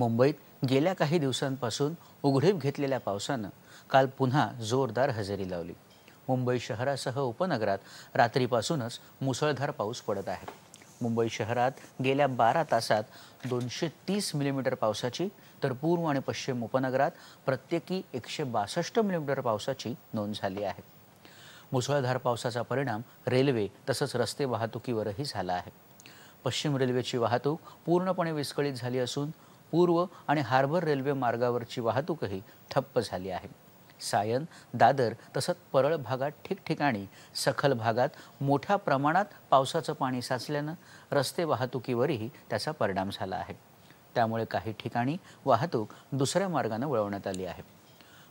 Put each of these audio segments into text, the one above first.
मुंबईत गेल्या काही दिवसांपासून उघडीप घेतलेल्या पावसानं काल पुन्हा जोरदार हजेरी लावली मुंबई शहरासह उपनगरात रात्रीपासूनच मुसळधार पाऊस पडत आहे मुंबई शहरात गेल्या बारा तासात दोनशे तीस मिलीमीटर पावसाची तर पूर्व आणि पश्चिम उपनगरात प्रत्येकी एकशे बासष्ट मिलीमीटर पावसाची नोंद झाली आहे मुसळधार पावसाचा परिणाम रेल्वे तसंच रस्ते वाहतुकीवरही झाला आहे पश्चिम रेल्वेची वाहतूक पूर्णपणे विस्कळीत झाली असून पूर्व आणि हार्बर रेल्वे मार्गावरची वाहतूकही ठप्प झाली आहे सायन दादर तसंच परळ भागात ठिकठिकाणी सखल भागात मोठ्या प्रमाणात पावसाचं पाणी साचल्यानं रस्ते वाहतुकीवरही त्याचा परिणाम झाला आहे त्यामुळे काही ठिकाणी वाहतूक दुसऱ्या मार्गानं वळवण्यात आली आहे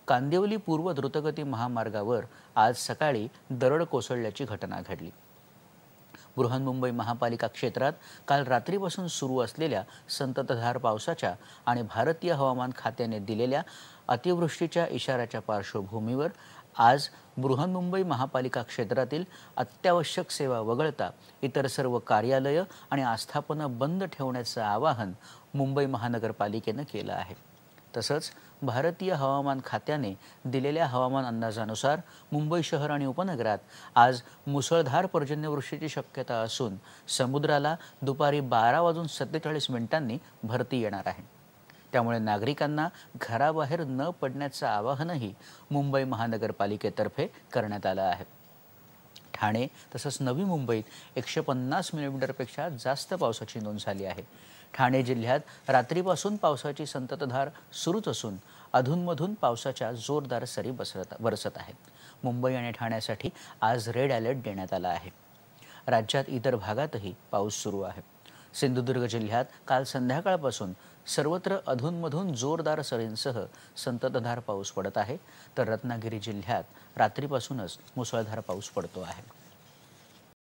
कांदिवली पूर्व द्रुतगती महामार्गावर आज सकाळी दरड कोसळल्याची घटना घडली बृहन्मुंबई महापालिका क्षेत्रात काल रात्रीपासून सुरू असलेल्या संततधार पावसाच्या आणि भारतीय हवामान खात्याने दिलेल्या अतिवृष्टीच्या इशाऱ्याच्या पार्श्वभूमीवर आज बृहन्मुंबई महापालिका क्षेत्रातील अत्यावश्यक सेवा वगळता इतर सर्व कार्यालयं आणि आस्थापनं बंद ठेवण्याचं आवाहन मुंबई महानगरपालिकेनं केलं आहे तसंच भारतीय हवामान खात्याने दिलेल्या हवामान अंदाजानुसार मुंबई शहर आणि उपनगरात आज मुसळधार पर्जन्यवृष्टीची शक्यता असून समुद्राला दुपारी बारा वाजून सत्तेचाळीस मिनिटांनी भरती येणार आहे त्यामुळे नागरिकांना घराबाहेर न पडण्याचं आवाहनही मुंबई महानगरपालिकेतर्फे करण्यात आलं आहे ठाणे तसंच नवी मुंबईत एकशे पन्नास मिलीमीटरपेक्षा जास्त पावसाची नोंद झाली आहे ठाणे जिल्ह्यात रात्रीपासून पावसाची संततधार सुरूच असून अधूनमधून पावसाच्या जोरदार सरी बसरत बरसत आहेत मुंबई आणि ठाण्यासाठी आज रेड अलर्ट देण्यात आला आहे राज्यात इतर भागातही पाऊस सुरू आहे सिंधुदुर्ग जिल्ह्यात काल संध्याकाळपासून सर्वत्र अधूनमधून जोरदार सरींसह संततधार पाऊस पडत आहे तर रत्नागिरी जिल्ह्यात रात्रीपासूनच मुसळधार पाऊस पडतो आहे